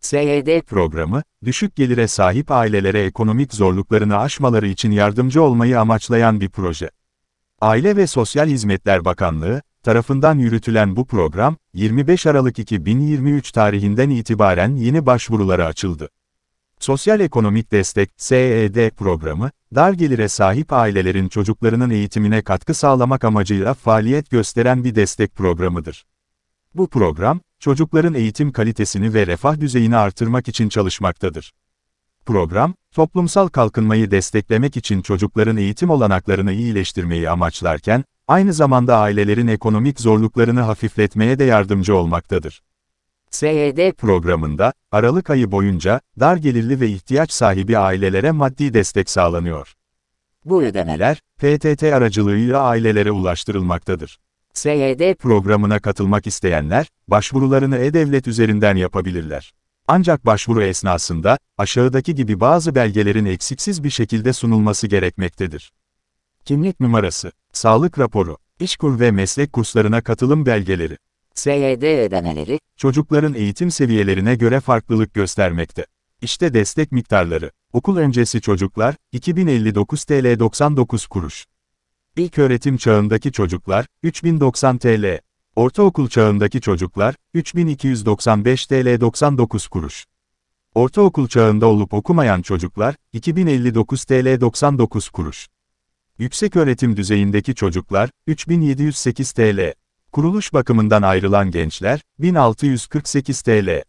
SED programı, düşük gelire sahip ailelere ekonomik zorluklarını aşmaları için yardımcı olmayı amaçlayan bir proje. Aile ve Sosyal Hizmetler Bakanlığı, tarafından yürütülen bu program, 25 Aralık 2023 tarihinden itibaren yeni başvurulara açıldı. Sosyal Ekonomik Destek SED programı, dar gelire sahip ailelerin çocuklarının eğitimine katkı sağlamak amacıyla faaliyet gösteren bir destek programıdır. Bu program, çocukların eğitim kalitesini ve refah düzeyini artırmak için çalışmaktadır. Program, toplumsal kalkınmayı desteklemek için çocukların eğitim olanaklarını iyileştirmeyi amaçlarken, aynı zamanda ailelerin ekonomik zorluklarını hafifletmeye de yardımcı olmaktadır. SED programında, Aralık ayı boyunca, dar gelirli ve ihtiyaç sahibi ailelere maddi destek sağlanıyor. Bu ödemeler, PTT aracılığıyla ailelere ulaştırılmaktadır. SYD programına katılmak isteyenler, başvurularını e-devlet üzerinden yapabilirler. Ancak başvuru esnasında, aşağıdaki gibi bazı belgelerin eksiksiz bir şekilde sunulması gerekmektedir. Kimlik numarası, sağlık raporu, işkur ve meslek kurslarına katılım belgeleri, SYD ödemeleri, çocukların eğitim seviyelerine göre farklılık göstermekte. İşte destek miktarları. Okul öncesi çocuklar, 2059 TL 99 kuruş. İlk öğretim çağındaki çocuklar, 3090 TL. Ortaokul çağındaki çocuklar, 3295 TL 99 kuruş. Ortaokul çağında olup okumayan çocuklar, 2059 TL 99 kuruş. Yüksek öğretim düzeyindeki çocuklar, 3708 TL. Kuruluş bakımından ayrılan gençler, 1648 TL.